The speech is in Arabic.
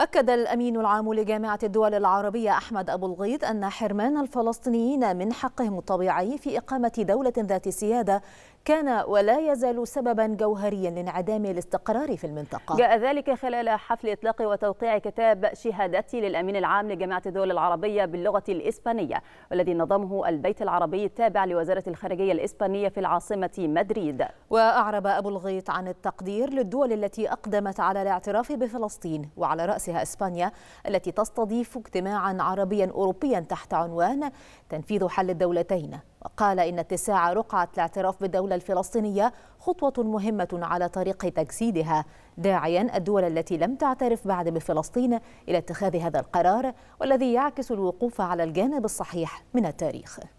أكد الأمين العام لجامعة الدول العربية أحمد أبو الغيط أن حرمان الفلسطينيين من حقهم الطبيعي في إقامة دولة ذات سيادة كان ولا يزال سببا جوهريا لانعدام الاستقرار في المنطقة جاء ذلك خلال حفل إطلاق وتوقيع كتاب شهادتي للأمين العام لجامعة الدول العربية باللغة الإسبانية والذي نظمه البيت العربي التابع لوزارة الخارجية الإسبانية في العاصمة مدريد وأعرب أبو الغيط عن التقدير للدول التي أقدمت على الاعتراف بفلسطين وعلى رأسها إسبانيا التي تستضيف اجتماعا عربيا أوروبيا تحت عنوان تنفيذ حل الدولتين وقال إن اتساع رقعة الاعتراف بدولة الفلسطينية خطوة مهمة على طريق تجسيدها داعيا الدول التي لم تعترف بعد بفلسطين إلى اتخاذ هذا القرار والذي يعكس الوقوف على الجانب الصحيح من التاريخ